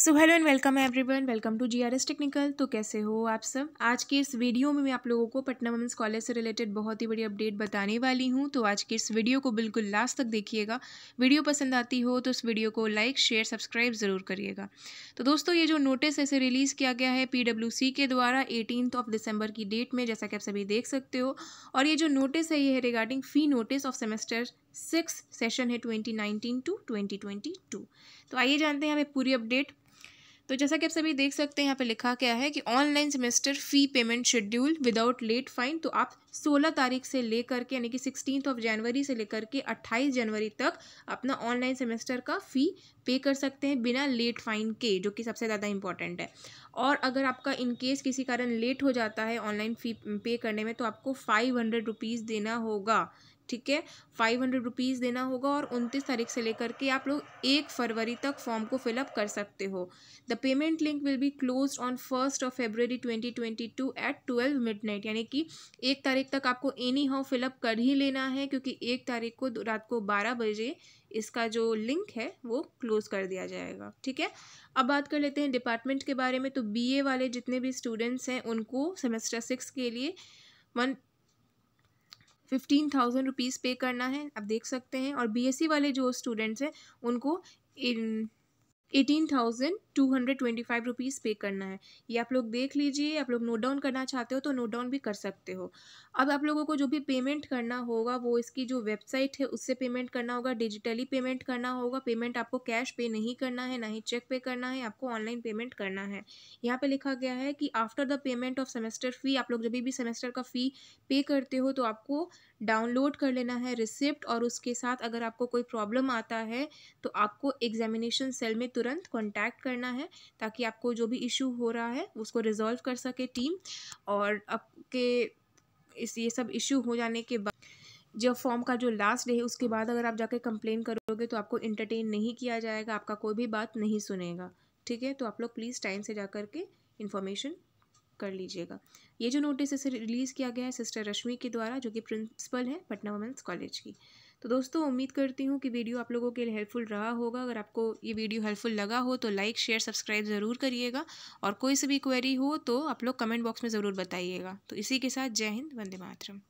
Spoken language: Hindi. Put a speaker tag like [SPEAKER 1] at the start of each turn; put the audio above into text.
[SPEAKER 1] सो हेलो एंड वेलकम है everyone welcome to GRS technical तो कैसे हो आप सब आज के इस वीडियो में मैं आप लोगों को पटना वुमेंस कॉलेज से रिलेटेड बहुत ही बड़ी अपडेट बताने वाली हूं तो आज के इस वीडियो को बिल्कुल लास्ट तक देखिएगा वीडियो पसंद आती हो तो इस वीडियो को लाइक शेयर सब्सक्राइब ज़रूर करिएगा तो दोस्तों ये जो नोटिस ऐसे रिलीज़ किया गया है पी के द्वारा एटीन ऑफ दिसंबर की डेट में जैसा कि आप सभी देख सकते हो और ये जो नोटिस है ये है regarding fee notice of semester six session है twenty nineteen to twenty twenty two तो आइए जानते हैं हमें पूरी अपडेट तो जैसा कि आप सभी देख सकते हैं यहाँ पे लिखा क्या है कि online semester fee payment schedule without late fine तो आप सोलह तारीख से लेकर के यानी कि सिक्सटीन ऑफ जनवरी से लेकर के अट्ठाईस जनवरी तक अपना ऑनलाइन सेमेस्टर का फ़ी पे कर सकते हैं बिना लेट फाइन के जो कि सबसे ज़्यादा इंपॉर्टेंट है और अगर आपका इन केस किसी कारण लेट हो जाता है ऑनलाइन फ़ी पे करने में तो आपको फाइव हंड्रेड रुपीज़ देना होगा ठीक है फाइव हंड्रेड रुपीज़ देना होगा और उनतीस तारीख से लेकर के आप लोग एक फरवरी तक फॉर्म को फिलअप कर सकते हो the payment link will be close on first of February twenty twenty two at twelve midnight यानी कि एक तारीख तारीख तक आपको एनी हाउ फिलअप कर ही लेना है क्योंकि एक तारीख को रात को बारह बजे इसका जो लिंक है वो क्लोज़ कर दिया जाएगा ठीक है अब बात कर लेते हैं डिपार्टमेंट के बारे में तो बीए वाले जितने भी स्टूडेंट्स हैं उनको सेमेस्टर सिक्स के लिए one fifteen thousand rupees pay करना है आप देख सकते हैं और बीएससी e वाले जो स्टूडेंट्स हैं उनको इन eighteen thousand two hundred twenty five rupees pay करना है ये आप लोग देख लीजिए आप लोग नोट डाउन करना चाहते हो तो नोट डाउन भी कर सकते हो अब आप लोगों को जो भी पेमेंट करना होगा वो इसकी जो वेबसाइट है उससे पेमेंट करना होगा डिजिटली पेमेंट करना होगा पेमेंट आपको कैश पे नहीं करना है ना ही चेक पे करना है आपको ऑनलाइन पेमेंट करना है यहाँ पर लिखा गया है कि after the payment of semester fee आप लोग जब भी सेमेस्टर का फ़ी पे करते हो तो आपको डाउनलोड कर लेना है रिसिप्ट और उसके साथ अगर आपको कोई प्रॉब्लम आता है तो आपको एग्जामिनेशन सेल में तुरंत कॉन्टैक्ट करना है ताकि आपको जो भी इशू हो रहा है उसको रिजॉल्व कर सके टीम और आपके इस ये सब इशू हो जाने के बाद जब फॉर्म का जो लास्ट डे है उसके बाद अगर आप जाके कंप्लेन करोगे तो आपको इंटरटेन नहीं किया जाएगा आपका कोई भी बात नहीं सुनेगा ठीक है तो आप लोग प्लीज़ टाइम से जा कर के इन्फॉर्मेशन कर लीजिएगा ये जो नोटिस इसे रिलीज़ किया गया है सिस्टर रश्मि के द्वारा जो कि प्रिंसिपल है पटना वुमेंस कॉलेज की तो दोस्तों उम्मीद करती हूँ कि वीडियो आप लोगों के लिए हेल्पफुल रहा होगा अगर आपको ये वीडियो हेल्पफुल लगा हो तो लाइक शेयर सब्सक्राइब ज़रूर करिएगा और कोई से भी क्वेरी हो तो आप लोग कमेंट बॉक्स में ज़रूर बताइएगा तो इसी के साथ जय हिंद वंदे मातरम